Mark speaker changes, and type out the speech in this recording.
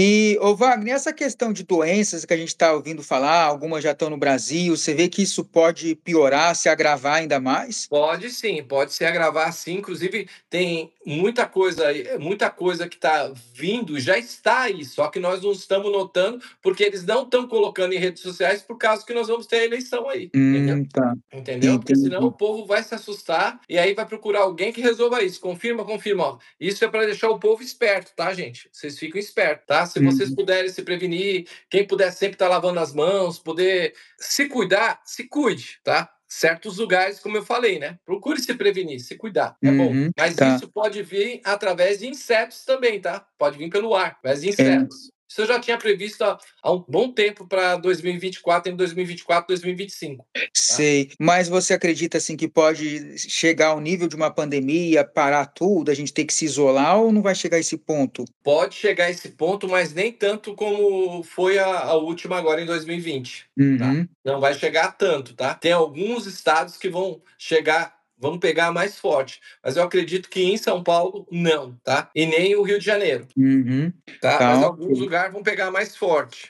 Speaker 1: E, ô Wagner, essa questão de doenças que a gente está ouvindo falar, algumas já estão no Brasil, você vê que isso pode piorar, se agravar ainda mais?
Speaker 2: Pode sim, pode se agravar sim. Inclusive, tem muita coisa, muita coisa que está vindo, já está aí, só que nós não estamos notando, porque eles não estão colocando em redes sociais por causa que nós vamos ter eleição aí.
Speaker 1: Hum, entendeu? Tá. entendeu? Porque senão o
Speaker 2: povo vai se assustar e aí vai procurar alguém que resolva isso. Confirma, confirma. Ó, isso é para deixar o povo esperto, tá, gente? Vocês ficam espertos, tá? se vocês uhum. puderem se prevenir, quem puder sempre estar tá lavando as mãos, poder se cuidar, se cuide, tá? certos lugares, como eu falei, né? Procure se prevenir, se cuidar, é uhum,
Speaker 1: bom. Mas tá. isso
Speaker 2: pode vir através de insetos também, tá? Pode vir pelo ar, através de é. insetos. Isso eu já tinha previsto há, há um bom tempo para 2024, em 2024, 2025. Tá?
Speaker 1: Sei, mas você acredita assim que pode chegar ao nível de uma pandemia, parar tudo, a gente ter que se isolar ou não vai chegar a esse ponto?
Speaker 2: Pode chegar a esse ponto, mas nem tanto como foi a, a última agora em 2020. Tá? Uhum. Tá? Não vai chegar a tanto, tá? Tem alguns estados que vão chegar vamos pegar mais forte. Mas eu acredito que em São Paulo, não, tá? E nem o Rio de Janeiro.
Speaker 1: Uhum. Tá? tá Mas alguns
Speaker 2: lugares vão pegar mais forte.